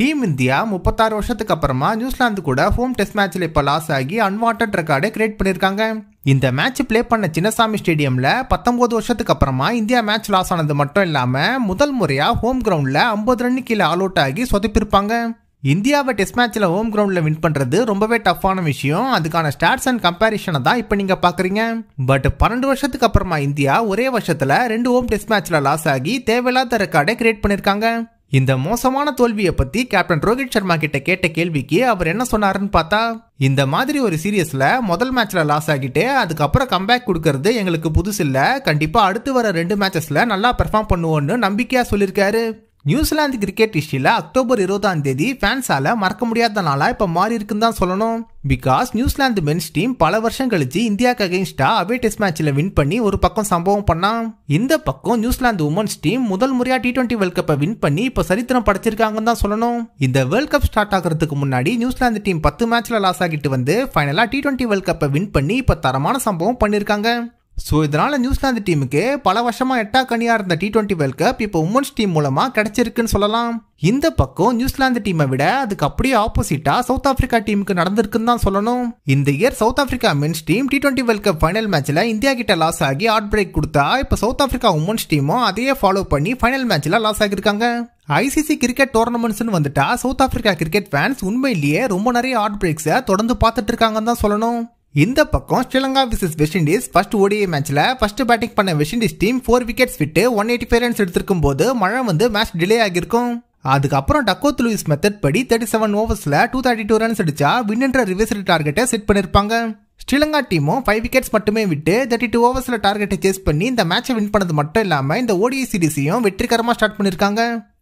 team India முப்பத்தாறு வருஷத்துக்கு அப்புறமா நியூசிலாந்து கூட ஹோம் டெஸ்ட் மேட்ச்ல இப்ப லாஸ் ஆகி அன்வான்ட் ரெக்கார்டை கிரியேட் பண்ணிருக்காங்க இந்த மேட்ச் பிளே பண்ண சின்னசாமி ஸ்டேடியம்ல பத்தொன்பது வருஷத்துக்கு அப்புறமா இந்தியா மேட்ச் லாஸ் ஆனது மட்டும் இல்லாம முதல் முறையா ஹோம் கிரவுண்ட்ல ஐம்பது ரன் கீழே ஆல் அவுட் ஆகி சொதப்பிருப்பாங்க இந்தியாவை டெஸ்ட் மேட்ச்ல ஹோம் கிரவுண்ட்ல வின் பண்றது ரொம்பவே டஃப்பான விஷயம் அதுக்கான ஸ்டாட்ஸ் அண்ட் கம்பேரிஷனை தான் இப்போ நீங்க பாக்குறீங்க பட் பன்னெண்டு வருஷத்துக்கு அப்புறமா இந்தியா ஒரே வருஷத்துல ரெண்டு ஹோம் டெஸ்ட் மேட்ச்ல லாஸ் ஆகி தேவையில்லாத ரெக்கார்டை கிரியேட் பண்ணிருக்காங்க இந்த மோசமான தோல்வியை பத்தி கேப்டன் ரோஹித் சர்மா கிட்ட கேட்ட கேள்விக்கு அவர் என்ன சொன்னாருன்னு பார்த்தா இந்த மாதிரி ஒரு சீரியஸ்ல முதல் மேட்ச்ல லாஸ் ஆகிட்டு அதுக்கப்புறம் கம்பேக் கொடுக்கறது எங்களுக்கு புதுசு இல்ல கண்டிப்பா அடுத்து வர ரெண்டு மேட்சஸ்ல நல்லா பெர்ஃபார்ம் பண்ணுவோம்னு நம்பிக்கையா சொல்லியிருக்காரு நியூசிலாந்து கிரிக்கெட் ஹிஸ்டரியில் அக்டோபர் இருபதாம் தேதி ஃபேன்ஸால் மறக்க முடியாத நாளாக இப்போ மாறி இருக்குன்னு தான் சொல்லணும் பிகாஸ் நியூசிலாந்து மென்ஸ் டீம் பல வருஷம் கழிச்சு இந்தியாவுக்கு அகேன்ஸ்டா அவே டெஸ்ட் மேட்ச்சில் வின் பண்ணி ஒரு பக்கம் சம்பவம் பண்ணான் இந்த பக்கம் நியூசிலாந்து உமன்ஸ் டீம் முதல் முறையாக டி ட்வெண்ட்டி வேர்ல்ட் கப்பை வின் பண்ணி இப்போ சரித்திரம் படைச்சிருக்காங்கன்னு தான் சொல்லணும் இந்த வேர்ல்ட் கப் ஸ்டார்ட் ஆகிறதுக்கு முன்னாடி நியூசிலாந்து டீம் பத்து மேட்ச்சில் லாஸ் ஆகிட்டு வந்து ஃபைனலாக டி ட்வெண்ட்டி வேர்ல்ட் கப்பை வின் பண்ணி இப்போ தரமான சம்பவம் பண்ணியிருக்காங்க ஸோ இதனால் நியூசிலாந்து டீமுக்கு பல வருஷமாக எட்டா கனியாக இருந்த டி டுவெண்ட்டி வேர்ல்ட் கப் இப்போ உமன்ஸ் டீம் மூலமாக கிடச்சிருக்குன்னு சொல்லலாம் இந்த பக்கம் நியூசிலாந்து டீமை விட அதுக்கு அப்படியே ஆப்போசிட்டாக சவுத் ஆஃப்ரிக்கா டீமுக்கு நடந்திருக்குன்னு தான் சொல்லணும் இந்த year South Africa men's team T twenty world cup final மேட்ச்சில் இந்தியா கிட்ட லாஸ் ஆகி ஆட் பிரேக் கொடுத்தா இப்போ சவுத் ஆஃப்ரிக்கா உமன்ஸ் டீமும் அதையே ஃபாலோ பண்ணி ஃபைனல் மேட்ச்சில் லாஸ் ஆகியிருக்காங்க ஐசிசி கிரிக்கெட் டோர்னமெண்ட்ஸ்னு வந்துட்டா சவுத் ஆப்பிரிக்கா கிரிக்கெட் ஃபேன்ஸ் உண்மையிலேயே ரொம்ப நிறைய ஹார்ட் பிரேக்ஸை தொடர்ந்து பார்த்துட்டு இருக்காங்கன்னு தான் சொல்லணும் இந்த பக்கம் Sri Lanka versus West Indies first ODI மேட்ச்ல ஃபர்ஸ்ட் பேட்டிங் பண்ண West Indies team four wickets விட்டு ஒன் எயிட்டி ஃபைவ் ரன்ஸ் எடுத்திருக்கும் போது மழை வந்து மேட்ச் டிலே ஆகியிருக்கும் அதுக்கப்புறம் டக்கோத் லூயிஸ் மெத்தட் படி தேர்ட்டி செவன் ஓவர்ஸ்ல டூ தேர்ட்டி டூ ரன்ஸ் அடிச்சா வின்னுன்ற ரிவர்ஸ் டார்கெட்டை செட் பண்ணிருப்பாங்க ஸ்ரீலங்கா டீமும் ஃபைவ் விக்கெட்ஸ் மட்டுமே விட்டு தேர்ட்டி டூ ஓவர்ஸ்ல டார்கெட்டை சேஸ் பண்ணி இந்த மேட்சை வின் பண்ணது மட்டும் இல்லாம இந்த ஓடிஏ சீரீஸையும் வெற்றிகரமாக ஸ்டார்ட் பண்ணியிருக்காங்க